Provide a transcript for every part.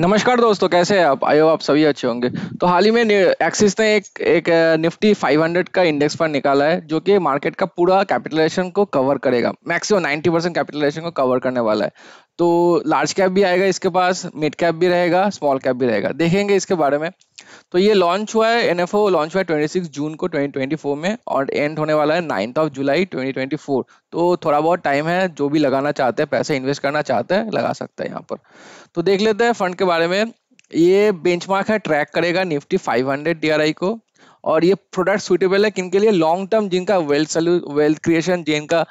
नमस्कार दोस्तों कैसे हैं आप आयो आप सभी अच्छे होंगे तो हाल ही में एक्सिस ने एक एक निफ्टी 500 का इंडेक्स फंड निकाला है जो कि मार्केट का पूरा कैपिटलाइजेशन को कवर करेगा मैक्सिमम 90 परसेंट कैपिटलाइजेशन को कवर करने वाला है तो लार्ज कैप भी आएगा इसके पास मिड कैप भी रहेगा स्मॉल कैप भी रहेगा देखेंगे इसके बारे में तो ये लॉन्च हुआ है एन लॉन्च हुआ है 26 जून को 2024 में और एंड होने वाला है नाइन्थ ऑफ जुलाई 2024 तो थोड़ा बहुत टाइम है जो भी लगाना चाहते हैं पैसे इन्वेस्ट करना चाहते हैं लगा सकते हैं यहाँ पर तो देख लेते हैं फंड के बारे में ये बेंचमार्क है ट्रैक करेगा निफ्टी 500 डीआरआई को और ये प्रोडक्ट सुटेबल है किन के लिए लॉन्ग टर्म जिनका वेल्थ वेल्थ क्रिएशन जिनका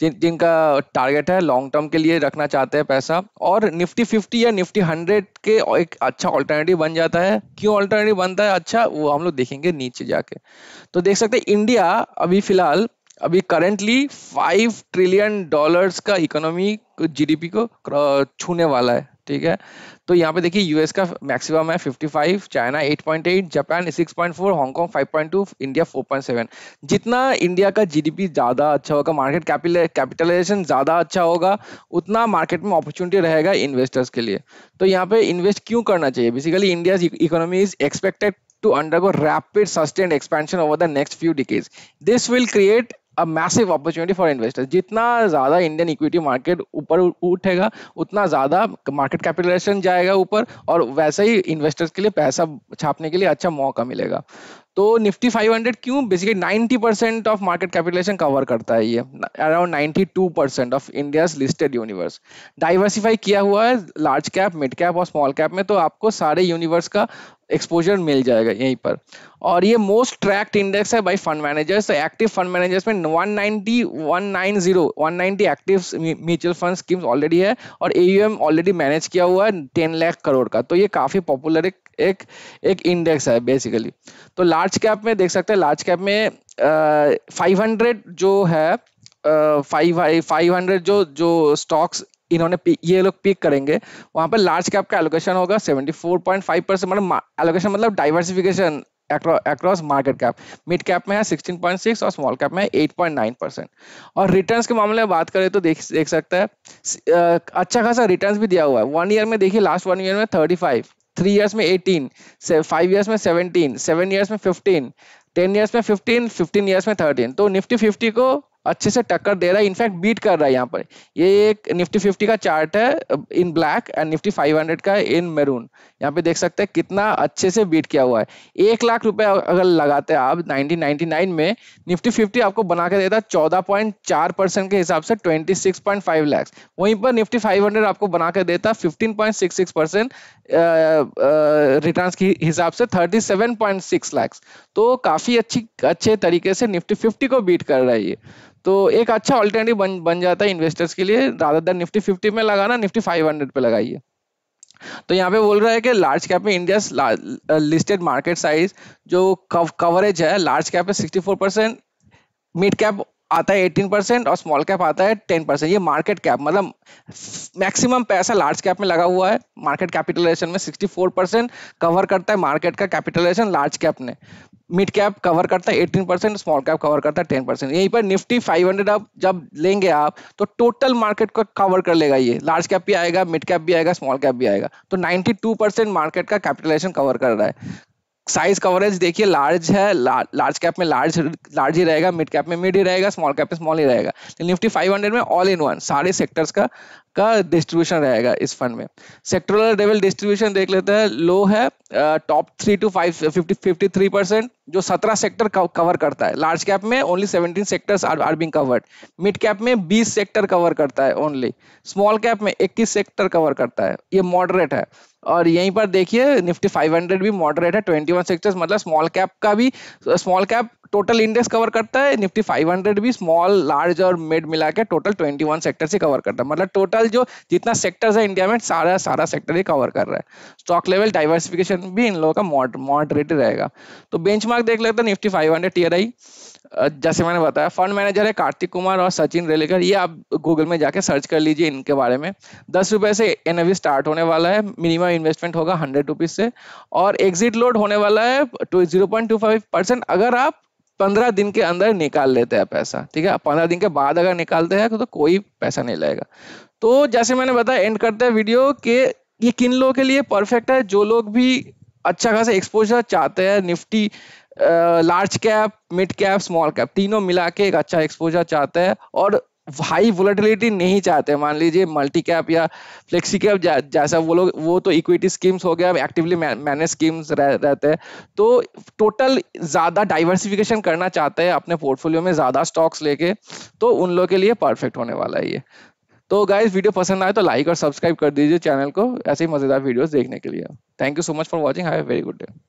जिन जिनका टारगेट है लॉन्ग टर्म के लिए रखना चाहते हैं पैसा और निफ्टी फिफ्टी या निफ्टी हंड्रेड के एक अच्छा ऑल्टरनेटिव बन जाता है क्यों ऑल्टरनेटिव बनता है अच्छा वो हम लोग देखेंगे नीचे जाके तो देख सकते हैं इंडिया अभी फिलहाल अभी करेंटली फाइव ट्रिलियन डॉलर्स का इकोनॉमी जीडीपी को छूने वाला है ठीक है तो यहाँ पे देखिए यूएस का मैक्सिमम है 55 चाइना 8.8 जापान 6.4 हांगकांग 5.2 इंडिया 4.7 जितना इंडिया का जीडीपी ज़्यादा अच्छा होगा मार्केट कैपिटलाइजेशन ज़्यादा अच्छा होगा उतना मार्केट में अपॉर्चुनिटी रहेगा इन्वेस्टर्स के लिए तो यहाँ पे इन्वेस्ट क्यों करना चाहिए basically India economy is expected to undergo rapid sustain expansion over the next few decades this will create a massive opportunity for investors जितना ज़्यादा इंडियन इक्विटी मार्केट ऊपर उठेगा उतना ज़्यादा मार्केट कैपिटलाइजेशन जाएगा ऊपर और वैसे ही इन्वेस्टर्स के लिए पैसा छापने के लिए अच्छा मौका मिलेगा तो निफ्टी 500 क्यों basically 90 percent of market capitalization cover करता है ये around 92 percent of India listed universe diversify किया हुआ है लार्ज कैप मिड कैप और स्मॉल कैप में तो आपको सारे यूनिवर्स का एक्सपोजर मिल जाएगा यहीं पर और ये मोस्ट ट्रैक्ट इंडेक्स है by fund managers active fund managers में 190 190 190 active mutual fund schemes already है और एयूएम ऑलरेडी मैनेज किया हुआ है टेन लाख करोड़ का तो ये काफ़ी पॉपुलर एक एक एक इंडेक्स है बेसिकली तो लार्ज कैप में देख सकते हैं लार्ज कैप में फाइव हंड्रेड जो है फाइव फाइव हंड्रेड जो जो स्टॉक्स इन्होंने ये लोग पिक करेंगे वहां पर लार्ज कैप का एलोकेशन होगा 74.5 परसेंट मतलब एलोकेशन मतलब diversification across market cap mid cap में है 16.6 और स्मॉल कैप में 8.9 परसेंट और रिटर्न के मामले में बात करें तो देख देख सकते हैं अच्छा खासा रिटर्न भी दिया हुआ है वन ईयर में देखिए लास्ट वन ईयर में 35 थ्री ईयर्स में एटीन फाइव ईयर्स में सेवनटीन सेवन ईयर्स में फिफ्टीन टेन ईयर्स में फिफ्टीन फिफ्टीन ईयर्स में थर्टीन तो निफ्टी फिफ्टी को अच्छे से टक्कर दे रहा है इनफैक्ट बीट कर रहा है यहाँ पर ये एक निफ्टी फिफ्टी का चार्ट है in black and nifty five hundred का इन मेरून यहाँ पे देख सकते हैं कितना अच्छे से बीट किया हुआ है एक लाख रुपए अगर लगाते हैं आप 1999 में निफ्टी फिफ्टी आपको बना के देता है चौदह पॉइंट चार परसेंट के हिसाब से twenty six point five lakhs वहीं पर निफ्टी फाइव हंड्रेड आपको बना के देता fifteen point six six percent return के हिसाब से thirty seven point six lakhs तो काफी अच्छी अच्छे तरीके से निफ्टी फिफ्टी को बीट कर रहा है ये तो एक अच्छा ऑल्टरनेटिव बन बन जाता है इन्वेस्टर्स के लिए ज़्यादातर निफ्टी फिफ्टी में लगाना निफ्टी फाइव हंड्रेड पे लगाइए तो यहाँ पे बोल रहा है कि लार्ज कैप में इंडिया लिस्टेड मार्केट साइज जो कवरेज है large cap sixty four percent mid cap आता है 18 परसेंट और स्मॉल कैप आता है 10 परसेंट ये मार्केट कैप मतलब मैक्सिमम पैसा लार्ज कैप में लगा हुआ है मार्केट कैपिटलाइजेशन में 64 परसेंट कवर करता है मार्केट का कैपिटलाइजेशन लार्ज कैप ने मिड कैप कवर करता है 18 परसेंट स्मॉल कैप कवर करता है 10 परसेंट यहीं पर निफ्टी 500 आप जब लेंगे आप तो टोटल मार्केट को कवर कर लेगा ये लार्ज कैप भी आएगा मिड कैप भी आएगा स्मॉल कैप भी आएगा तो 92 परसेंट मार्केट का कैपिटलाइजेशन कवर कर रहा है साइज कवरेज देखिए लार्ज है लार्ज कैप में लार्ज लार्ज ही रहेगा मिड कैप में मिड ही रहेगा स्मॉल कैप में स्मॉल ही रहेगा निफ्टी तो 500 में ऑल इन वन सारे सेक्टर्स का का डिस्ट्रीब्यूशन रहेगा इस फंड में सेक्टोरल लेवल डिस्ट्रीब्यूशन देख लेते हैं लो है top three two five fifty fifty three percent जो सत्रह सेक्टर कवर करता है लार्ज कैप में only seventeen sectors are are being covered mid cap में बीस सेक्टर कवर करता है ओनली स्मॉल कैप में इक्कीस सेक्टर कवर करता है ये मॉडरेट है और यहीं पर देखिए निफ्टी 500 भी मॉडरेट है सेक्टर्स मतलब स्मॉल कैप का भी small cap total index cover करता है निफ्टी 500 भी स्मॉल लार्ज और मिड मिला के टोटल 21 सेक्टर से कवर करता है मतलब टोटल जो जितना सेक्टर्स है इंडिया में सारा सारा सेक्टर ही कवर कर रहा है स्टॉक लेवल डाइवर्सिफिकेशन भी इन लोगों का मॉडरेट रहेगा तो बेंच देख लेते हैं निफ्टी 500 टीआरआई जैसे मैंने बताया फंड मैनेजर है कार्तिक कुमार और सचिन रेलेकर ये आप गूगल में जाके सर्च कर लीजिए इनके बारे में दस रुपए से एन स्टार्ट होने वाला है मिनिमम इन्वेस्टमेंट होगा हंड्रेड रुपीज से और एग्जिट लोड होने वाला है zero point two five percent अगर आप पंद्रह दिन के अंदर निकाल लेते हैं पैसा ठीक है पंद्रह दिन के बाद अगर निकालते हैं तो कोई पैसा नहीं लगेगा तो जैसे मैंने बताया एंड करते हैं वीडियो के ये किन लोगों के लिए परफेक्ट है जो लोग भी अच्छा खासा एक्सपोजर चाहते हैं nifty large cap mid cap small cap तीनों मिला के एक अच्छा एक्सपोजर चाहते हैं और हाई वोलेटिलिटी नहीं चाहते मान लीजिए मल्टी कैप या फ्लेक्सी कैप जा, जैसा वो लोग वो तो इक्विटी स्कीम्स हो गया एक्टिवली मैनेज स्कीम्स रह, रहते हैं तो टोटल ज़्यादा डाइवर्सिफिकेशन करना चाहते हैं अपने पोर्टफोलियो में ज़्यादा स्टॉक्स लेके तो उन लोग के लिए परफेक्ट होने वाला है ये तो गाइज वीडियो पसंद आए तो लाइक और सब्सक्राइब कर दीजिए चैनल को ऐसे ही मज़ेदार वीडियोज़ देखने के लिए thank you so much for watching hi very good day